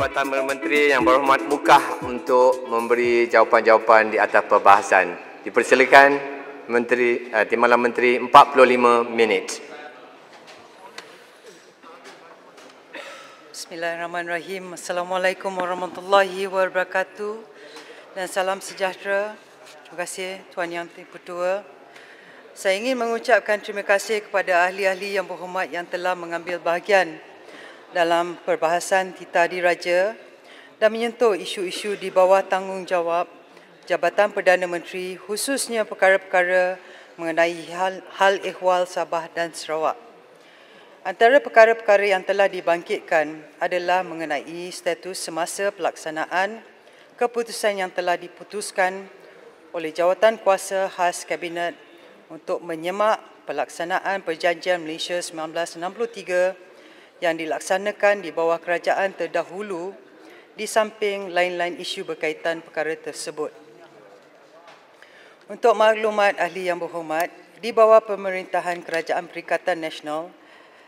Jabatan Perdana Menteri Yang Berhormat muka untuk memberi jawapan-jawapan di atas perbahasan. Dipersilakan Menteri uh, Timbalan Menteri 45 minit. Bismillahirrahmanirrahim. Assalamualaikum warahmatullahi wabarakatuh dan salam sejahtera. Terima kasih Tuan Yang Pertua. Saya ingin mengucapkan terima kasih kepada ahli-ahli yang berhormat yang telah mengambil bahagian dalam perbahasan titah Raja, dan menyentuh isu-isu di bawah tanggungjawab Jabatan Perdana Menteri khususnya perkara-perkara mengenai hal, hal ehwal Sabah dan Sarawak. Antara perkara-perkara yang telah dibangkitkan adalah mengenai status semasa pelaksanaan keputusan yang telah diputuskan oleh jawatan kuasa khas Kabinet untuk menyemak pelaksanaan Perjanjian Malaysia 1963 yang dilaksanakan di bawah kerajaan terdahulu di samping lain-lain isu berkaitan perkara tersebut. Untuk maklumat ahli yang berhormat, di bawah pemerintahan Kerajaan Perikatan Nasional,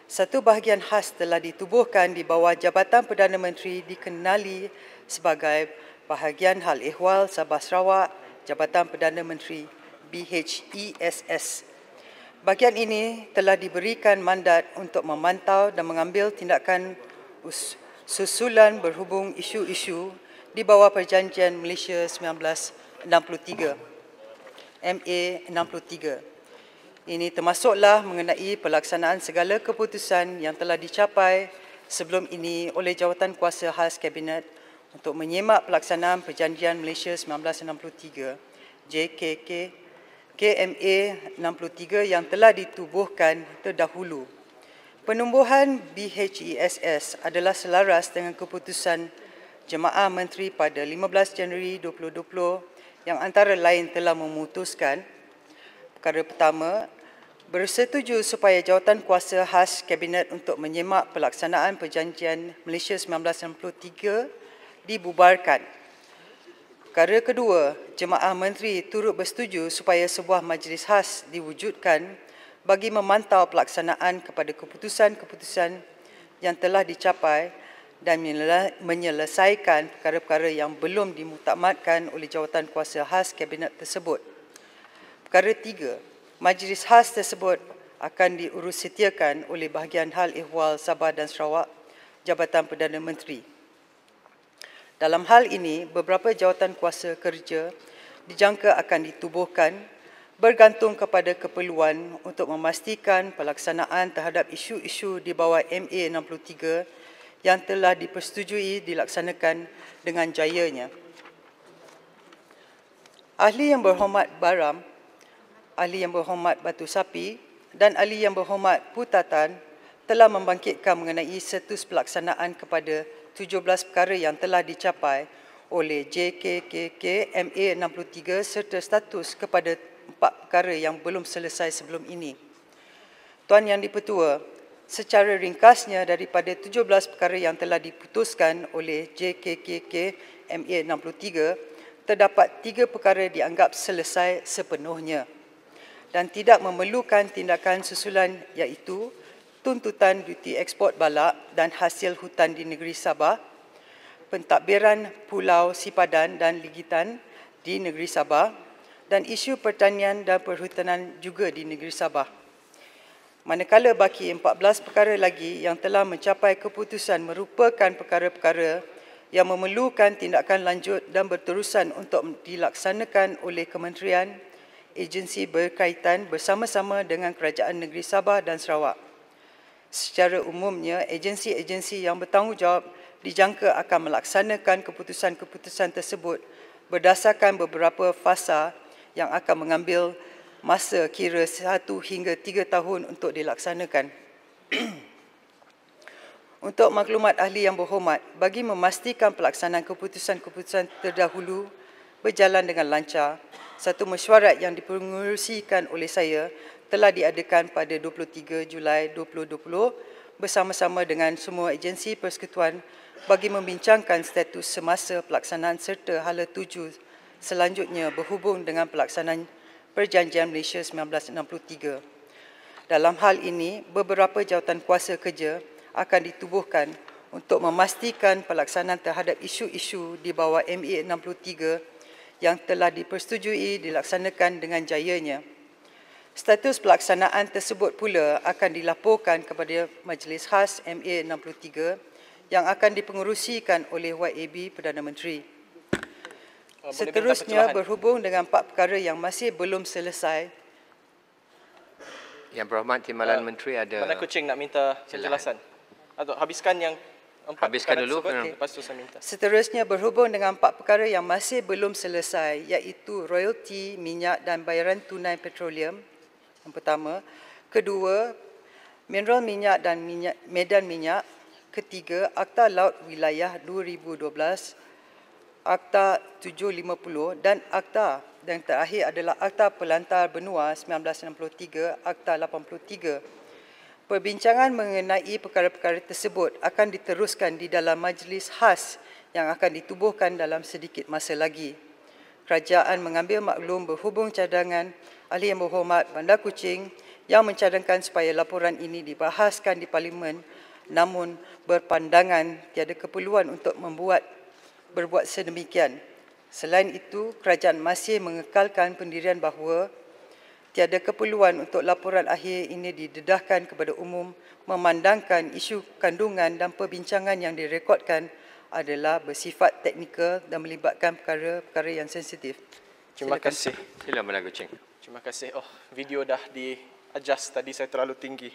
satu bahagian khas telah ditubuhkan di bawah Jabatan Perdana Menteri dikenali sebagai Bahagian Hal Ehwal Sabah Sarawak Jabatan Perdana Menteri BHESS Bagian ini telah diberikan mandat untuk memantau dan mengambil tindakan susulan berhubung isu-isu di bawah Perjanjian Malaysia 1963, MA 63. Ini termasuklah mengenai pelaksanaan segala keputusan yang telah dicapai sebelum ini oleh jawatan kuasa khas Kabinet untuk menyemak pelaksanaan Perjanjian Malaysia 1963, JKK KMA 63 yang telah ditubuhkan terdahulu. Penumbuhan BHESS adalah selaras dengan keputusan Jemaah Menteri pada 15 Januari 2020 yang antara lain telah memutuskan perkara pertama bersetuju supaya jawatan kuasa khas Kabinet untuk menyemak pelaksanaan perjanjian Malaysia 1963 dibubarkan Kara kedua, jemaah menteri turut bersetuju supaya sebuah majlis khas diwujudkan bagi memantau pelaksanaan kepada keputusan-keputusan yang telah dicapai dan menyelesaikan perkara-perkara yang belum dimutamatkan oleh jawatan kuasa khas kabinet tersebut. Perkara tiga, majlis khas tersebut akan diurus setiakan oleh bahagian hal ehwal Sabah dan Sarawak Jabatan Perdana Menteri. Dalam hal ini, beberapa jawatan kuasa kerja dijangka akan ditubuhkan bergantung kepada keperluan untuk memastikan pelaksanaan terhadap isu-isu di bawah MA63 yang telah dipersetujui dilaksanakan dengan jayanya. Ahli yang berhormat Baram, Ahli yang berhormat Batu Sapi dan Ahli yang berhormat Putatan telah membangkitkan mengenai status pelaksanaan kepada 17 perkara yang telah dicapai oleh JKKK MA63 serta status kepada empat perkara yang belum selesai sebelum ini. Tuan Yang Dipertua, secara ringkasnya daripada 17 perkara yang telah diputuskan oleh JKKK MA63, terdapat tiga perkara dianggap selesai sepenuhnya dan tidak memerlukan tindakan susulan iaitu tuntutan duty ekspor balak dan hasil hutan di negeri Sabah, pentadbiran Pulau Sipadan dan Ligitan di negeri Sabah dan isu pertanian dan perhutanan juga di negeri Sabah. Manakala baki 14 perkara lagi yang telah mencapai keputusan merupakan perkara-perkara yang memerlukan tindakan lanjut dan berterusan untuk dilaksanakan oleh kementerian, agensi berkaitan bersama-sama dengan Kerajaan Negeri Sabah dan Sarawak secara umumnya agensi-agensi yang bertanggungjawab dijangka akan melaksanakan keputusan-keputusan tersebut berdasarkan beberapa fasa yang akan mengambil masa kira satu hingga tiga tahun untuk dilaksanakan. untuk maklumat ahli yang berhormat, bagi memastikan pelaksanaan keputusan-keputusan terdahulu berjalan dengan lancar, satu mesyuarat yang dipengerusikan oleh saya telah diadakan pada 23 Julai 2020 bersama-sama dengan semua agensi persekutuan bagi membincangkan status semasa pelaksanaan serta hala tuju selanjutnya berhubung dengan pelaksanaan Perjanjian Malaysia 1963. Dalam hal ini, beberapa jawatan kuasa kerja akan ditubuhkan untuk memastikan pelaksanaan terhadap isu-isu di bawah MA 63 yang telah dipersetujui dilaksanakan dengan jayanya. Status pelaksanaan tersebut pula akan dilaporkan kepada Majlis Khas MA63 yang akan dipengerusikan oleh YAB Perdana Menteri. Ah, Seterusnya berhubung dengan empat perkara yang masih belum selesai. Yang berhormat Timbalan uh, Menteri ada Mana kucing nak minta penjelasan? Atau habiskan yang empat habiskan dulu okay. Hmm. lepas tu saya minta. Seterusnya berhubung dengan empat perkara yang masih belum selesai iaitu royalty minyak dan bayaran tunai petroleum yang pertama, kedua, mineral minyak dan minyak, medan minyak. Ketiga, Akta Laut Wilayah 2012, Akta 750 dan Akta dan terakhir adalah Akta Pelantar Benua 1963, Akta 83. Perbincangan mengenai perkara-perkara tersebut akan diteruskan di dalam majlis khas yang akan ditubuhkan dalam sedikit masa lagi. Kerajaan mengambil maklum berhubung cadangan Ahli yang berhormat Bandar Kuching yang mencadangkan supaya laporan ini dibahaskan di Parlimen namun berpandangan tiada keperluan untuk membuat berbuat sedemikian. Selain itu, kerajaan masih mengekalkan pendirian bahawa tiada keperluan untuk laporan akhir ini didedahkan kepada umum memandangkan isu kandungan dan perbincangan yang direkodkan adalah bersifat teknikal dan melibatkan perkara-perkara yang sensitif. Terima kasih. Silakan, Bandar Kuching. Terima kasih. Oh, video dah di adjust tadi saya terlalu tinggi.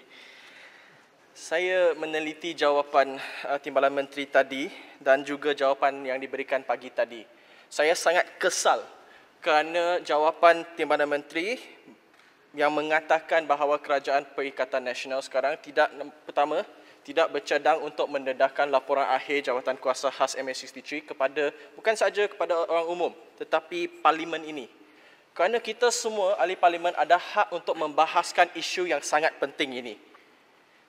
Saya meneliti jawapan uh, Timbalan Menteri tadi dan juga jawapan yang diberikan pagi tadi. Saya sangat kesal kerana jawapan Timbalan Menteri yang mengatakan bahawa Kerajaan Perikatan Nasional sekarang tidak pertama tidak bercadang untuk mendedahkan laporan akhir jawatan kuasa khas MS63 kepada bukan sahaja kepada orang umum tetapi parlimen ini kerana kita semua ahli parlimen ada hak untuk membahaskan isu yang sangat penting ini.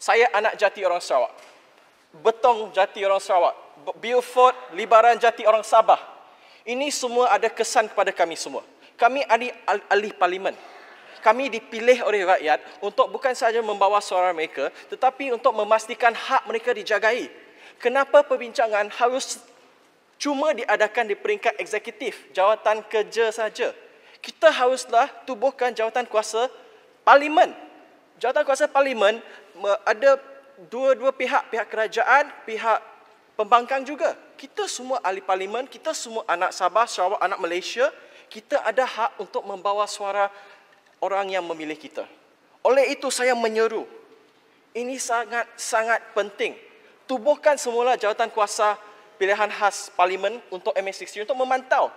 Saya anak jati orang Sarawak. Betong jati orang Sarawak. Beaufort, libaran jati orang Sabah. Ini semua ada kesan kepada kami semua. Kami ahli, ahli parlimen. Kami dipilih oleh rakyat untuk bukan sahaja membawa suara mereka, tetapi untuk memastikan hak mereka dijagai. Kenapa perbincangan harus cuma diadakan di peringkat eksekutif, jawatan kerja saja? kita haruslah tubuhkan jawatan kuasa parlimen. Jawatan kuasa parlimen ada dua-dua pihak, pihak kerajaan, pihak pembangkang juga. Kita semua ahli parlimen, kita semua anak Sabah, Sarawak, anak Malaysia, kita ada hak untuk membawa suara orang yang memilih kita. Oleh itu saya menyeru, ini sangat-sangat penting. Tubuhkan semula jawatan kuasa pilihan khas parlimen untuk MA60 untuk memantau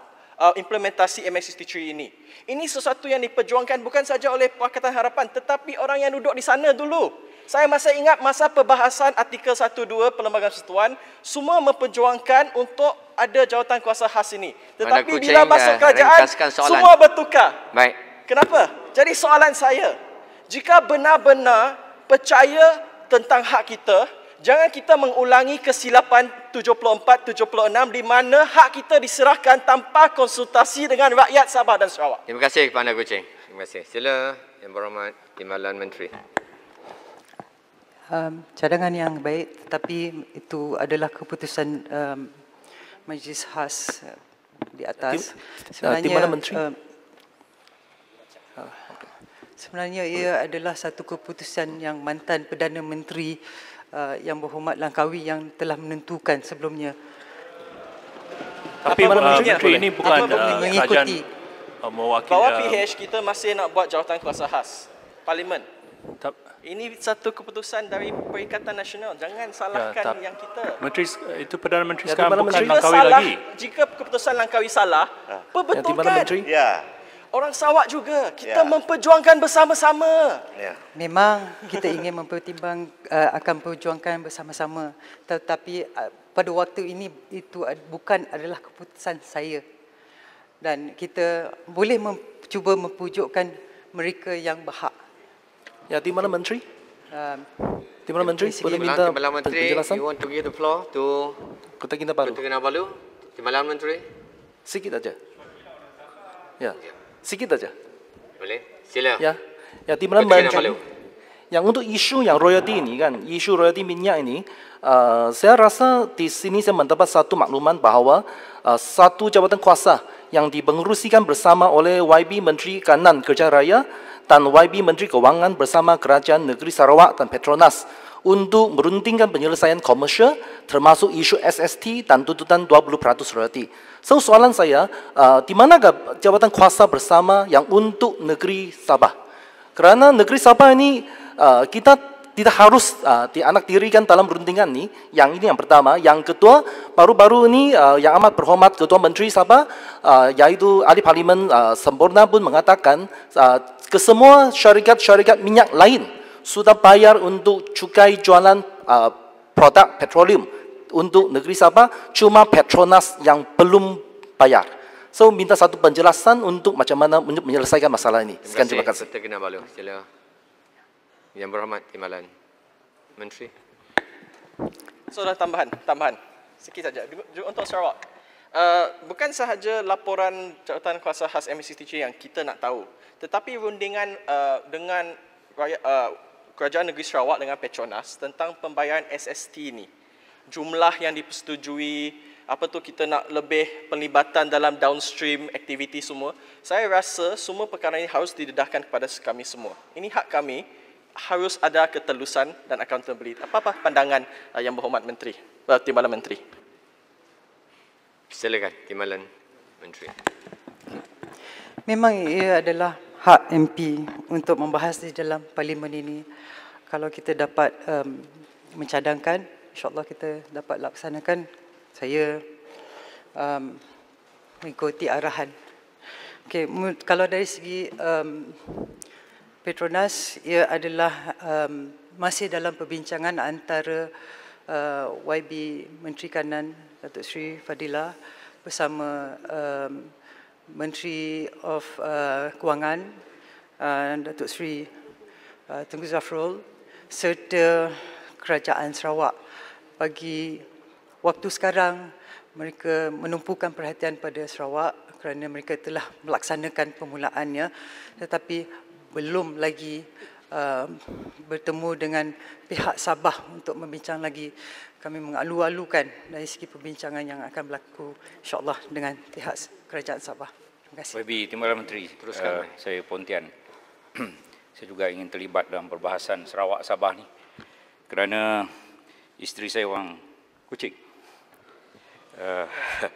uh, implementasi MSST3 ini. Ini sesuatu yang diperjuangkan bukan saja oleh Pakatan Harapan tetapi orang yang duduk di sana dulu. Saya masih ingat masa perbahasan artikel 1.2 Perlembagaan Setuan, semua memperjuangkan untuk ada jawatan kuasa khas ini. Tetapi bila masuk eh, kerajaan, semua bertukar. Baik. Kenapa? Jadi soalan saya, jika benar-benar percaya tentang hak kita, jangan kita mengulangi kesilapan 74-76 di mana hak kita diserahkan tanpa konsultasi dengan rakyat Sabah dan Sarawak. Terima kasih kepada Anda, Kucing. Terima kasih. Sila, Yang Berhormat, Timbalan Menteri. Um, cadangan yang baik tetapi itu adalah keputusan um, Majlis Khas uh, di atas. Uh, sebenarnya, Timbalan Menteri. Um, uh, Sebenarnya ia adalah satu keputusan yang mantan Perdana Menteri Uh, yang berhormat Langkawi yang telah menentukan sebelumnya. Tapi apa uh, menteri ini bukan kerajaan uh, uh, mewakili. Bawah PH uh, kita masih nak buat jawatan kuasa khas. Parlimen. Tak. Ini satu keputusan dari Perikatan Nasional. Jangan ya, salahkan ya, yang kita. Menteri itu Perdana Menteri ya, sekarang bukan Langkawi salah, lagi. Jika keputusan Langkawi salah, ha. perbetulkan. Ya orang Sarawak juga. Kita ya. memperjuangkan bersama-sama. Ya. Memang kita ingin mempertimbang uh, akan perjuangkan bersama-sama. Tetapi uh, pada waktu ini itu bukan adalah keputusan saya. Dan kita boleh mem- cuba mempujukkan mereka yang berhak. Ya, di mana menteri? Um, di mana menteri? Boleh minta Timbalan menteri, penjelasan? you want to give the floor to Kota Kinabalu. Kota Kinabalu. Di mana menteri? Sikit aja. Ya. Yeah. Yeah. Sikit aja. Boleh. Sila. Ya. Ya, di mana banyak yang untuk isu yang royalty ini kan, isu royalty minyak ini, uh, saya rasa di sini saya mendapat satu makluman bahawa uh, satu jabatan kuasa yang dipengerusikan bersama oleh YB Menteri Kanan Kerja Raya dan YB Menteri Kewangan bersama Kerajaan Negeri Sarawak dan Petronas untuk meruntingkan penyelesaian komersial termasuk isu SST dan tuntutan 20% royalty. So, soalan saya, uh, di manakah jawatan kuasa bersama yang untuk negeri Sabah? Kerana negeri Sabah ini, uh, kita tidak harus uh, dianak dirikan dalam runtingan ini. Yang ini yang pertama. Yang kedua, baru-baru ini uh, yang amat berhormat Ketua Menteri Sabah, uh, yaitu Ahli Parlimen uh, Semborna pun mengatakan, uh, semua syarikat-syarikat minyak lain, sudah bayar untuk cukai jualan uh, produk petroleum untuk negeri Sabah cuma Petronas yang belum bayar. So minta satu penjelasan untuk macam mana menyelesaikan masalah ini. Sekian terima kasih. Terima kasih. Terima kasih. Sila. Yang berhormat Timbalan Menteri. So dah tambahan, tambahan. Sikit saja untuk Sarawak. Uh, bukan sahaja laporan catatan kuasa khas MCTC yang kita nak tahu tetapi rundingan uh, dengan rakyat, uh, Kerajaan Negeri Sarawak dengan Petronas tentang pembayaran SST ini. Jumlah yang dipersetujui, apa tu kita nak lebih penlibatan dalam downstream aktiviti semua. Saya rasa semua perkara ini harus didedahkan kepada kami semua. Ini hak kami harus ada ketelusan dan accountability. Apa-apa pandangan uh, yang berhormat Menteri, uh, Timbalan Menteri. Silakan Timbalan Menteri. Memang ia adalah hak MP untuk membahas di dalam parlimen ini. Kalau kita dapat um, mencadangkan, insyaAllah kita dapat laksanakan. Saya um, mengikuti arahan. Okay, kalau dari segi um, Petronas, ia adalah um, masih dalam perbincangan antara uh, YB Menteri Kanan, Datuk Sri Fadila bersama um, Menteri of uh, Kewangan uh, Datuk Seri uh, Tengku Zafrul serta Kerajaan Sarawak bagi waktu sekarang mereka menumpukan perhatian pada Sarawak kerana mereka telah melaksanakan permulaannya tetapi belum lagi uh, bertemu dengan pihak Sabah untuk membincang lagi kami mengalu-alukan dari segi perbincangan yang akan berlaku insyaAllah dengan pihak kerajaan Sabah. Terima kasih. Baik, Timur Alam Menteri. Teruskan. Uh, saya Pontian. saya juga ingin terlibat dalam perbahasan Sarawak Sabah ni kerana isteri saya orang kucing. Uh, eh,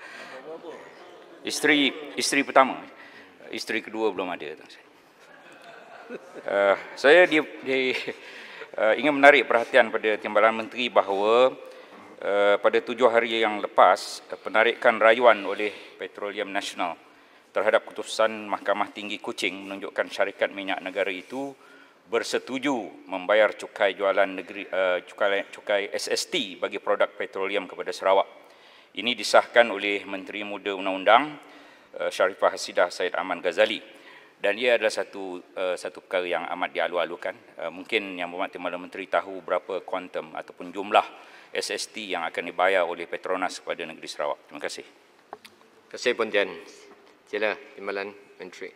isteri isteri pertama isteri kedua belum ada tuan saya. Uh, saya dia, dia uh, ingin menarik perhatian pada timbalan menteri bahawa Eh, pada tujuh hari yang lepas eh, penarikan rayuan oleh Petroleum Nasional terhadap keputusan Mahkamah Tinggi Kuching menunjukkan syarikat minyak negara itu bersetuju membayar cukai jualan negeri uh, cukai cukai SST bagi produk petroleum kepada Sarawak. Ini disahkan oleh Menteri Muda Undang-Undang uh, Syarifah Hasidah Said Aman Ghazali dan ia adalah satu uh, satu perkara yang amat dialu-alukan uh, mungkin yang berhormat Malam menteri tahu berapa kuantum ataupun jumlah SST yang akan dibayar oleh Petronas kepada negeri Sarawak terima kasih terima kasih Pontian sila Timbalan menteri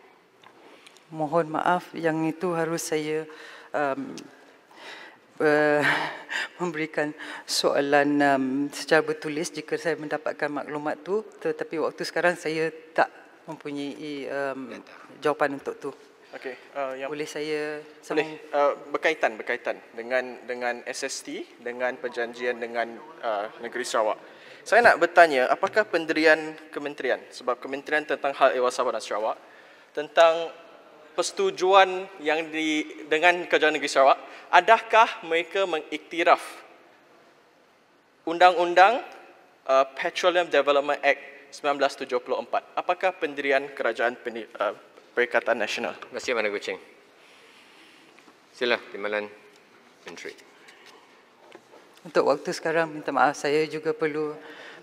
mohon maaf yang itu harus saya um, uh, memberikan soalan um, secara bertulis jika saya mendapatkan maklumat tu tetapi waktu sekarang saya tak mempunyai um, jawapan untuk tu. Okey, uh, yang boleh saya sama boleh. Uh, berkaitan berkaitan dengan dengan SST dengan perjanjian dengan uh, negeri Sarawak. Saya nak bertanya apakah pendirian kementerian sebab kementerian tentang hal Ewa Sabah dan Sarawak tentang persetujuan yang di dengan kerajaan negeri Sarawak adakah mereka mengiktiraf undang-undang uh, Petroleum Development Act 2018 1974. Apakah pendirian Kerajaan Pendir- uh, Perikatan Nasional? Terima kasih, Mana Kucing. Sila, Timbalan Menteri. Untuk waktu sekarang, minta maaf, saya juga perlu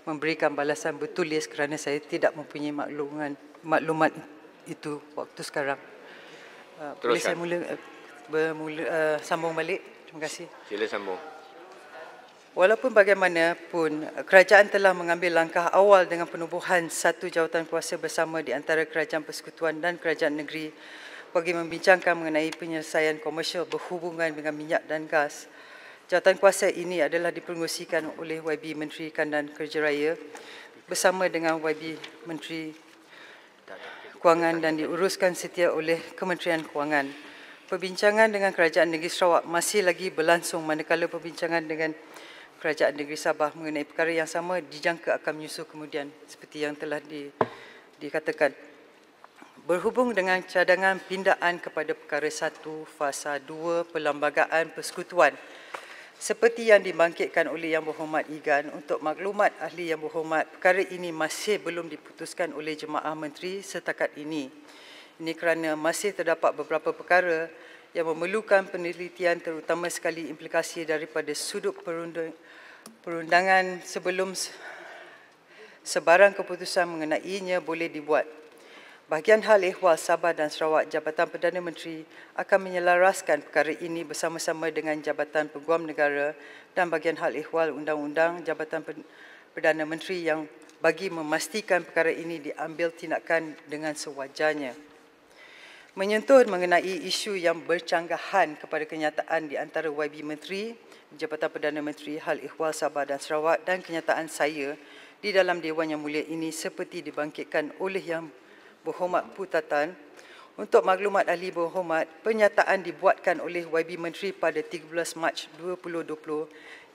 memberikan balasan bertulis kerana saya tidak mempunyai maklumat, maklumat itu waktu sekarang. Uh, boleh saya mula, uh, bermula, uh, sambung balik? Terima kasih. Sila sambung. Walaupun bagaimanapun, kerajaan telah mengambil langkah awal dengan penubuhan satu jawatan kuasa bersama di antara kerajaan persekutuan dan kerajaan negeri bagi membincangkan mengenai penyelesaian komersial berhubungan dengan minyak dan gas. Jawatan kuasa ini adalah dipromosikan oleh YB Menteri Kandan Kerja Raya bersama dengan YB Menteri Kewangan dan diuruskan setia oleh Kementerian Kewangan. Perbincangan dengan Kerajaan Negeri Sarawak masih lagi berlangsung manakala perbincangan dengan Kerajaan Negeri Sabah mengenai perkara yang sama dijangka akan menyusul kemudian seperti yang telah di, dikatakan. Berhubung dengan cadangan pindaan kepada perkara 1 fasa 2 pelambagaan persekutuan seperti yang dibangkitkan oleh Yang Berhormat Igan untuk maklumat ahli Yang Berhormat perkara ini masih belum diputuskan oleh Jemaah Menteri setakat ini. Ini kerana masih terdapat beberapa perkara yang memerlukan penelitian terutama sekali implikasi daripada sudut perundangan sebelum sebarang keputusan mengenainya boleh dibuat. Bahagian Hal Ehwal Sabah dan Sarawak Jabatan Perdana Menteri akan menyelaraskan perkara ini bersama-sama dengan Jabatan Peguam Negara dan Bahagian Hal Ehwal Undang-Undang Jabatan Perdana Menteri yang bagi memastikan perkara ini diambil tindakan dengan sewajarnya menyentuh mengenai isu yang bercanggahan kepada kenyataan di antara YB Menteri, Jabatan Perdana Menteri Hal Ehwal Sabah dan Sarawak dan kenyataan saya di dalam Dewan Yang Mulia ini seperti dibangkitkan oleh Yang Berhormat Putatan. Untuk maklumat ahli berhormat, pernyataan dibuatkan oleh YB Menteri pada 13 Mac 2020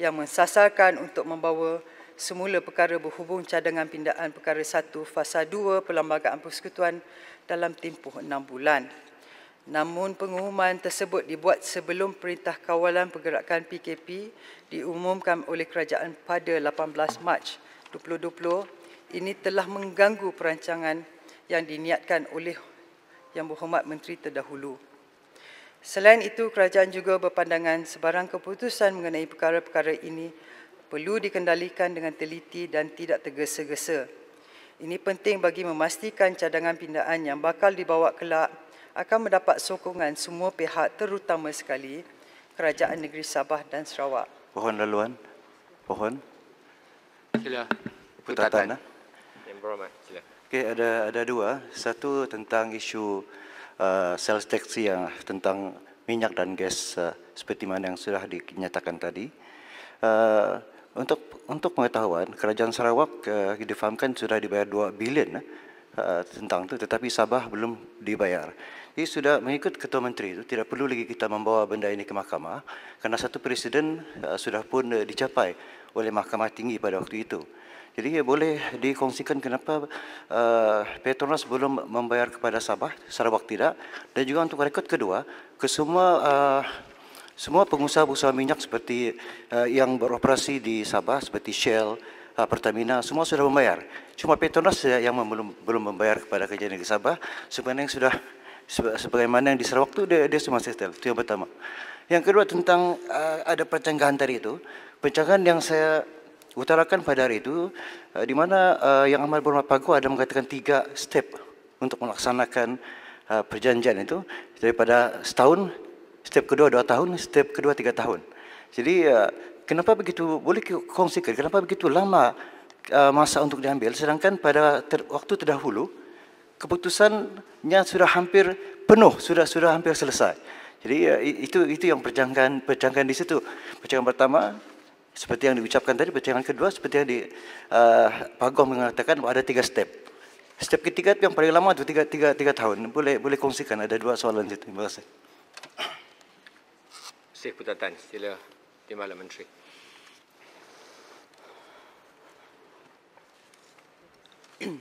yang mensasarkan untuk membawa semula perkara berhubung cadangan pindaan perkara 1 fasa 2 Perlembagaan Persekutuan dalam tempoh enam bulan. Namun pengumuman tersebut dibuat sebelum Perintah Kawalan Pergerakan PKP diumumkan oleh kerajaan pada 18 Mac 2020. Ini telah mengganggu perancangan yang diniatkan oleh Yang Berhormat Menteri terdahulu. Selain itu, kerajaan juga berpandangan sebarang keputusan mengenai perkara-perkara ini perlu dikendalikan dengan teliti dan tidak tergesa-gesa. Ini penting bagi memastikan cadangan pindaan yang bakal dibawa kelak akan mendapat sokongan semua pihak terutama sekali Kerajaan Negeri Sabah dan Sarawak. Pohon laluan. Pohon. Sila. Putatan. Yang Okay, ada ada dua. Satu tentang isu uh, sales tax yang tentang minyak dan gas uh, seperti mana yang sudah dinyatakan tadi. Uh, untuk untuk pengetahuan kerajaan Sarawak uh, difahamkan sudah dibayar 2 bilion uh, tentang itu tetapi Sabah belum dibayar. Jadi sudah mengikut ketua menteri itu tidak perlu lagi kita membawa benda ini ke mahkamah karena satu presiden uh, sudah pun uh, dicapai oleh mahkamah tinggi pada waktu itu. Jadi ya, boleh dikongsikan kenapa uh, Petronas belum membayar kepada Sabah Sarawak tidak dan juga untuk rekod kedua kesemua. uh, semua pengusaha-pengusaha minyak seperti uh, yang beroperasi di Sabah seperti Shell, uh, Pertamina semua sudah membayar. Cuma Petronas yang belum belum membayar kepada kerajaan negeri Sabah sebenarnya yang sudah sebagaimana yang di Sarawak itu dia, dia semua setel. Itu yang pertama. Yang kedua tentang uh, ada pencegahan tadi itu. Pencegahan yang saya utarakan pada hari itu uh, di mana uh, yang amal berumah pagu ada mengatakan tiga step untuk melaksanakan uh, perjanjian itu daripada setahun step kedua dua tahun, step kedua tiga tahun. Jadi eh, kenapa begitu boleh kongsikan kenapa begitu lama eh, masa untuk diambil sedangkan pada ter, waktu terdahulu keputusannya sudah hampir penuh sudah sudah hampir selesai. Jadi eh, itu itu yang perjanjian perjanjian di situ. Perjanjian pertama seperti yang diucapkan tadi, perjanjian kedua seperti yang di uh, Pagong mengatakan ada tiga step. Step ketiga yang paling lama itu tiga, tiga, tiga tahun. Boleh boleh kongsikan ada dua soalan itu. Terima kasih. Seh Putatan. Sila Timbalan Menteri.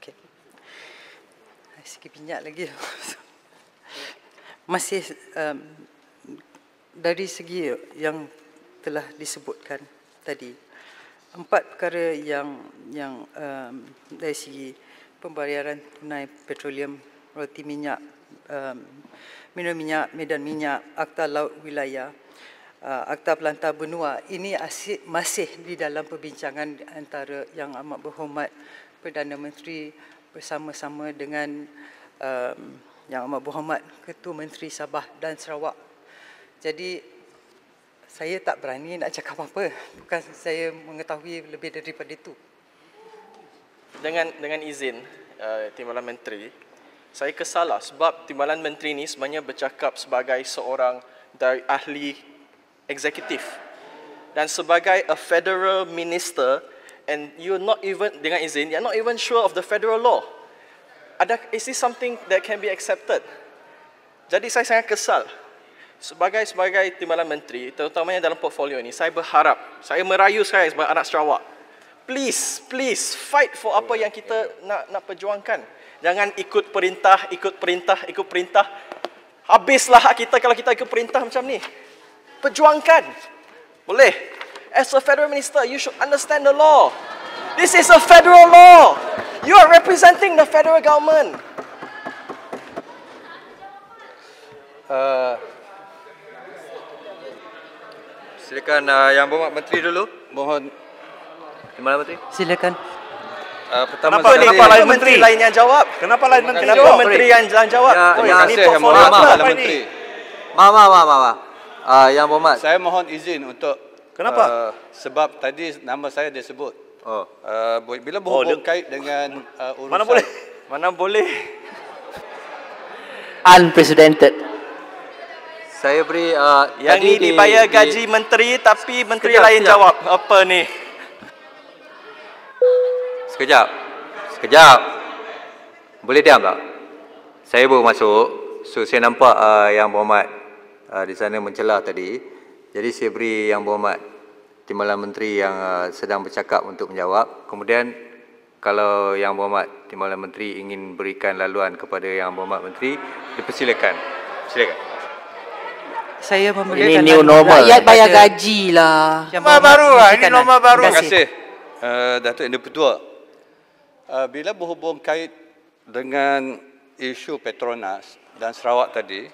Okey. Sikit pinjak lagi. Masih um, dari segi yang telah disebutkan tadi, empat perkara yang yang um, dari segi pembayaran tunai petroleum, roti minyak, um, Mineral Minyak, Medan Minyak, Akta Laut Wilayah, uh, Akta Pelanta Benua. Ini masih di dalam perbincangan antara yang amat berhormat Perdana Menteri bersama-sama dengan um, yang amat berhormat Ketua Menteri Sabah dan Sarawak. Jadi saya tak berani nak cakap apa-apa. Bukan saya mengetahui lebih daripada itu. Dengan dengan izin uh, Timbalan Menteri, saya kesal lah sebab Timbalan Menteri ni sebenarnya bercakap sebagai seorang dari ahli eksekutif. Dan sebagai a federal minister, and you not even, dengan izin, you're not even sure of the federal law. Ada, is this something that can be accepted? Jadi saya sangat kesal. Sebagai sebagai Timbalan Menteri, terutamanya dalam portfolio ini, saya berharap, saya merayu saya sebagai anak Sarawak. Please, please, fight for apa yang kita nak nak perjuangkan. Jangan ikut perintah, ikut perintah, ikut perintah. Habislah hak kita kalau kita ikut perintah macam ni. Perjuangkan. Boleh. As a federal minister, you should understand the law. This is a federal law. You are representing the federal government. Uh, silakan uh, yang berhormat menteri dulu. Mohon. Di mana menteri? Silakan. Uh, pertama kenapa, lain menteri? menteri lain yang jawab? Kenapa lain menteri? Kenapa jawab? menteri yang lain ya, jawab? Ya, oh, ini portfolio apa lah menteri? Ma ma ma ma. Ah uh, yang berhormat. Saya mohon izin untuk kenapa? Uh, sebab tadi nama saya disebut. Oh. Uh, bila oh, berhubung oh, kait dengan uh, urusan Mana boleh? Mana boleh? Unprecedented. Saya beri uh, yang ini dibayar di, gaji di, menteri tapi menteri sekejap, lain sekejap. jawab. Apa ni? Sekejap. Sekejap. Boleh diam tak? Saya baru masuk. So, saya nampak uh, yang berhormat uh, di sana mencelah tadi. Jadi, saya beri yang berhormat Timbalan Menteri yang uh, sedang bercakap untuk menjawab. Kemudian, kalau yang berhormat Timbalan Menteri ingin berikan laluan kepada yang berhormat Menteri, dipersilakan. Silakan. Saya memberikan ini new normal. Rakyat bayar gaji lah. Normal baru lah. Ini normal baru. Terima kasih. Terima kasih. Uh, Datuk Indah Pertua. Uh, uh, bila berhubung kait dengan isu Petronas dan Sarawak tadi,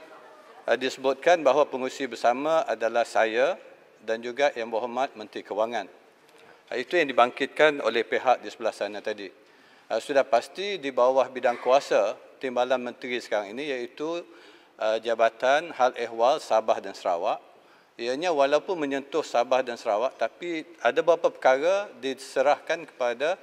uh, disebutkan bahawa pengusi bersama adalah saya dan juga Yang Berhormat Menteri Kewangan. Uh, itu yang dibangkitkan oleh pihak di sebelah sana tadi. Uh, sudah pasti di bawah bidang kuasa Timbalan Menteri sekarang ini iaitu uh, Jabatan Hal Ehwal Sabah dan Sarawak. Ianya walaupun menyentuh Sabah dan Sarawak tapi ada beberapa perkara diserahkan kepada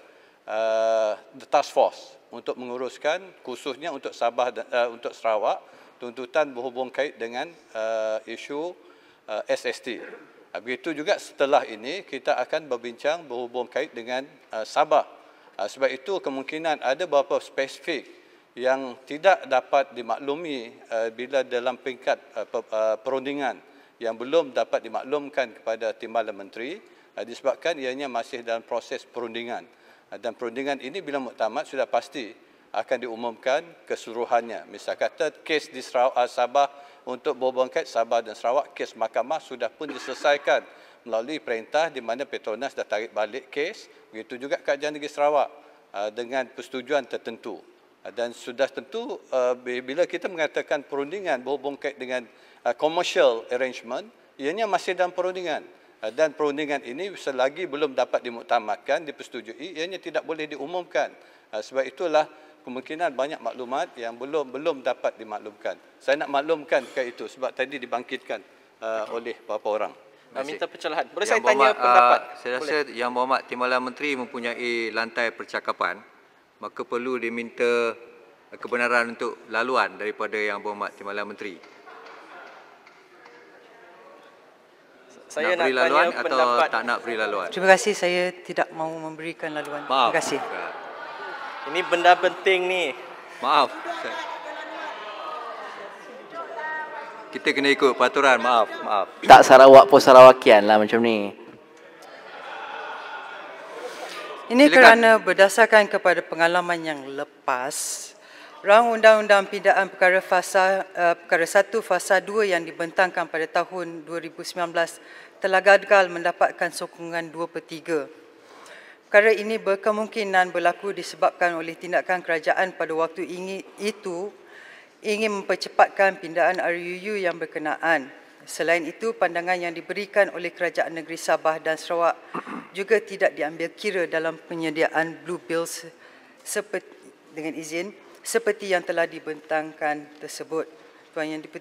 Eh, the task force untuk menguruskan khususnya untuk Sabah uh, untuk Sarawak tuntutan berhubung kait dengan uh, isu uh, SST. Ah, begitu juga setelah ini kita akan berbincang berhubung kait dengan uh, Sabah. Uh, sebab itu kemungkinan ada beberapa spesifik yang tidak dapat dimaklumi uh, bila dalam peringkat uh, perundingan yang belum dapat dimaklumkan kepada Timbalan Menteri uh, disebabkan ianya masih dalam proses perundingan. Ah, dan perundingan ini bila muktamad sudah pasti akan diumumkan keseluruhannya. Misal kata kes di Sarawak, ah, Sabah untuk Bobongkat, Sabah dan Sarawak, kes mahkamah sudah pun diselesaikan melalui perintah di mana Petronas dah tarik balik kes. Begitu juga kajian negeri Sarawak ah, dengan persetujuan tertentu. Dan sudah tentu bila kita mengatakan perundingan Bobongkat dengan commercial arrangement, ianya masih dalam perundingan. Eh, dan perundingan ini selagi belum dapat dimuktamadkan, dipersetujui, ianya tidak boleh diumumkan. Eh, sebab itulah kemungkinan banyak maklumat yang belum belum dapat dimaklumkan. Saya nak maklumkan ke itu sebab tadi dibangkitkan eh, oleh beberapa orang. Masih. Minta pencelahan. Boleh yang saya tanya Muhammad, pendapat? Uh, saya rasa boleh. Yang Berhormat Timbalan Menteri mempunyai lantai percakapan, maka perlu diminta kebenaran untuk laluan daripada Yang Berhormat Timbalan Menteri. saya nak, nak beri laluan atau pendapat. tak nak beri laluan? Terima kasih, saya tidak mahu memberikan laluan. Maaf. Terima kasih. Ini benda penting ni. Maaf. Kita kena ikut peraturan, maaf. maaf. Tak Sarawak pun Sarawakian lah macam ni. Ini Silakan. kerana berdasarkan kepada pengalaman yang lepas, Rang Undang-Undang Pindaan Perkara Fasa uh, Perkara 1 Fasa 2 yang dibentangkan pada tahun 2019 telah gagal mendapatkan sokongan dua per tiga. Perkara ini berkemungkinan berlaku disebabkan oleh tindakan kerajaan pada waktu ini, itu ingin mempercepatkan pindaan RUU yang berkenaan. Selain itu, pandangan yang diberikan oleh Kerajaan Negeri Sabah dan Sarawak juga tidak diambil kira dalam penyediaan Blue Bills seperti, dengan izin seperti yang telah dibentangkan tersebut. Tuan Yang di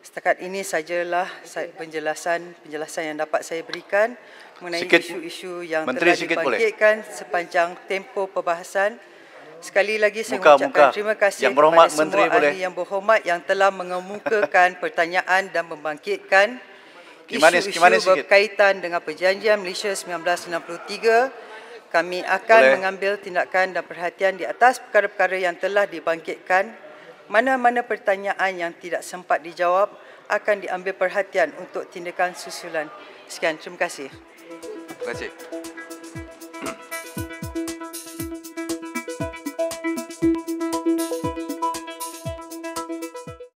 setakat ini sajalah penjelasan penjelasan yang dapat saya berikan mengenai isu-isu yang Menteri, telah dibangkitkan sepanjang tempoh perbahasan. Sekali lagi saya muka, mengucapkan muka. terima kasih yang kepada semua Menteri ahli boleh. yang berhormat yang telah mengemukakan pertanyaan dan membangkitkan isu-isu berkaitan dengan perjanjian Malaysia 1963. Kami akan boleh. mengambil tindakan dan perhatian di atas perkara-perkara yang telah dibangkitkan mana-mana pertanyaan yang tidak sempat dijawab akan diambil perhatian untuk tindakan susulan. Sekian, terima kasih. Terima kasih.